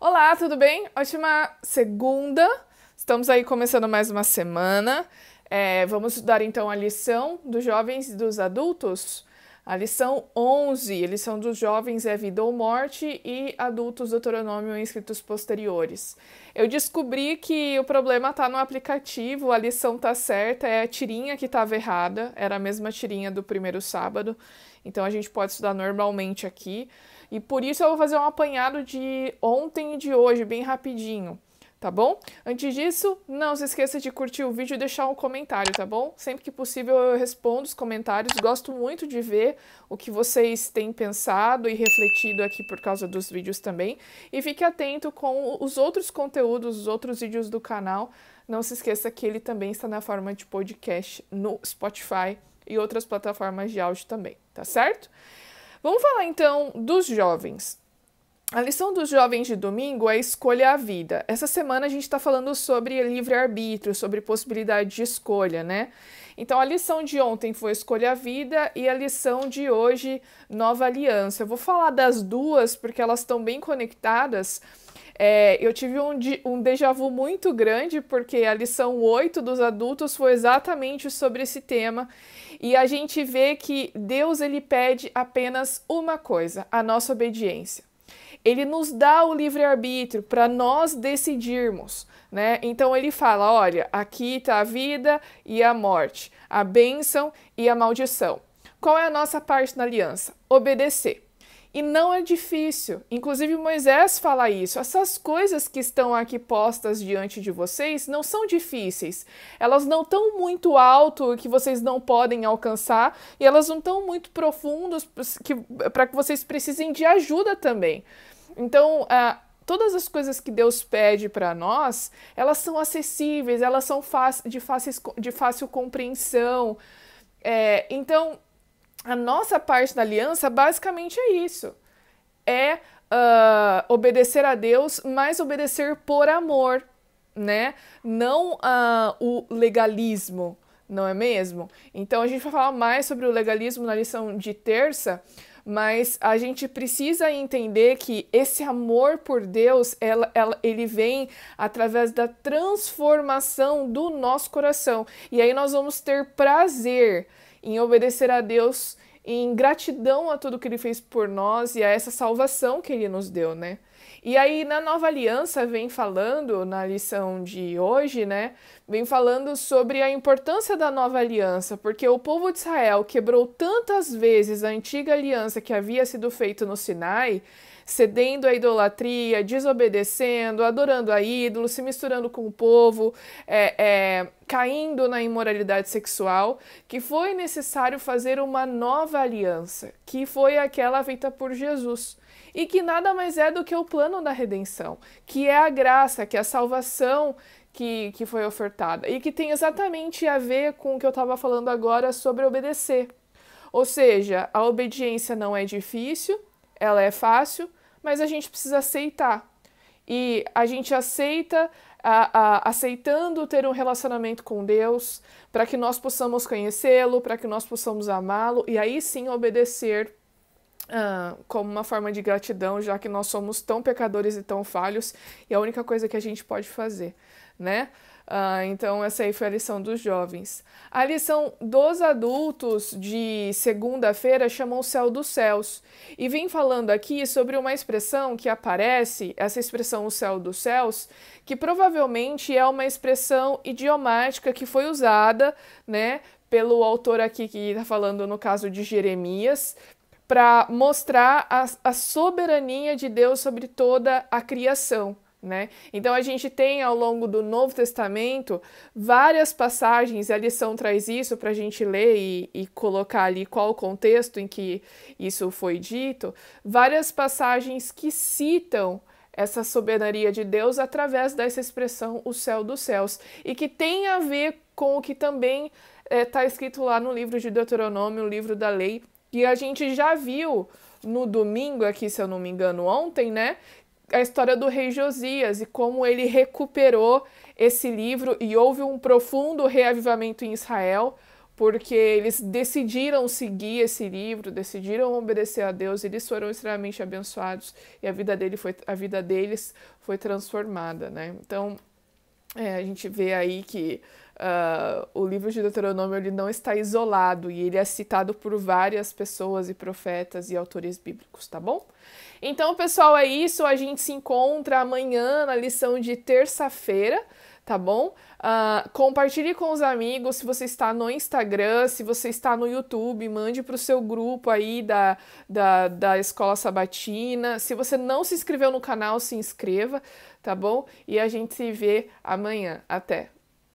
Olá, tudo bem? Ótima segunda. Estamos aí começando mais uma semana. É, vamos estudar então a lição dos jovens e dos adultos. A lição 11, a lição dos jovens é vida ou morte e adultos Deuteronômio em escritos posteriores. Eu descobri que o problema está no aplicativo, a lição está certa, é a tirinha que estava errada, era a mesma tirinha do primeiro sábado, então a gente pode estudar normalmente aqui. E por isso eu vou fazer um apanhado de ontem e de hoje, bem rapidinho, tá bom? Antes disso, não se esqueça de curtir o vídeo e deixar um comentário, tá bom? Sempre que possível eu respondo os comentários, gosto muito de ver o que vocês têm pensado e refletido aqui por causa dos vídeos também. E fique atento com os outros conteúdos, os outros vídeos do canal. Não se esqueça que ele também está na forma de podcast no Spotify e outras plataformas de áudio também, tá certo? Vamos falar então dos jovens. A lição dos jovens de domingo é escolha a vida. Essa semana a gente está falando sobre livre-arbítrio, sobre possibilidade de escolha, né? Então a lição de ontem foi escolha a vida e a lição de hoje, nova aliança. Eu vou falar das duas porque elas estão bem conectadas é, eu tive um, um déjà vu muito grande, porque a lição 8 dos adultos foi exatamente sobre esse tema. E a gente vê que Deus ele pede apenas uma coisa: a nossa obediência. Ele nos dá o livre-arbítrio para nós decidirmos, né? Então ele fala: olha, aqui está a vida e a morte, a bênção e a maldição. Qual é a nossa parte na aliança? Obedecer. E não é difícil. Inclusive, Moisés fala isso. Essas coisas que estão aqui postas diante de vocês não são difíceis. Elas não estão muito alto que vocês não podem alcançar, e elas não estão muito profundas para que vocês precisem de ajuda também. Então, uh, todas as coisas que Deus pede para nós, elas são acessíveis, elas são de, fáceis, de fácil compreensão. É, então, a nossa parte da aliança basicamente é isso: é uh, obedecer a Deus, mas obedecer por amor, né? Não uh, o legalismo, não é mesmo? Então a gente vai falar mais sobre o legalismo na lição de terça. Mas a gente precisa entender que esse amor por Deus, ela, ela, ele vem através da transformação do nosso coração. E aí nós vamos ter prazer em obedecer a Deus em gratidão a tudo que ele fez por nós e a essa salvação que ele nos deu, né? E aí na Nova Aliança vem falando na lição de hoje, né? Vem falando sobre a importância da Nova Aliança, porque o povo de Israel quebrou tantas vezes a antiga aliança que havia sido feita no Sinai, cedendo à idolatria, desobedecendo, adorando a ídolo, se misturando com o povo, é, é caindo na imoralidade sexual, que foi necessário fazer uma nova aliança, que foi aquela feita por Jesus, e que nada mais é do que o plano da redenção, que é a graça, que é a salvação que, que foi ofertada, e que tem exatamente a ver com o que eu estava falando agora sobre obedecer. Ou seja, a obediência não é difícil, ela é fácil, mas a gente precisa aceitar e a gente aceita, a, a, aceitando ter um relacionamento com Deus, para que nós possamos conhecê-lo, para que nós possamos amá-lo e aí sim obedecer ah, como uma forma de gratidão, já que nós somos tão pecadores e tão falhos, e é a única coisa que a gente pode fazer, né? Ah, então, essa aí foi a lição dos jovens. A lição dos adultos de segunda-feira chamou Céu dos Céus. E vim falando aqui sobre uma expressão que aparece, essa expressão o céu dos céus, que provavelmente é uma expressão idiomática que foi usada, né, pelo autor aqui que está falando no caso de Jeremias, para mostrar a, a soberania de Deus sobre toda a criação. Né? Então a gente tem ao longo do Novo Testamento várias passagens, e a lição traz isso para a gente ler e, e, colocar ali qual o contexto em que isso foi dito, várias passagens que citam essa soberania de Deus através dessa expressão o céu dos céus e que tem a ver com o que também está eh, é, escrito lá no livro de Deuteronômio, o livro da lei, que a gente já viu no domingo aqui, se eu não me engano, ontem, né? a história do rei Josias e como ele recuperou esse livro e houve um profundo reavivamento em Israel, porque eles decidiram seguir esse livro, decidiram obedecer a Deus, eles foram extremamente abençoados e a vida dele foi a vida deles foi transformada, né? Então, é, a gente vê aí que uh, o livro de Deuteronômio ele não está isolado e ele é citado por várias pessoas e profetas e autores bíblicos, tá bom? Então, pessoal, é isso. A gente se encontra amanhã na lição de terça-feira tá bom? Uh, compartilhe com os amigos se você está no Instagram, se você está no YouTube, mande para o seu grupo aí da, da, da Escola Sabatina. Se você não se inscreveu no canal, se inscreva, tá bom? E a gente se vê amanhã. Até!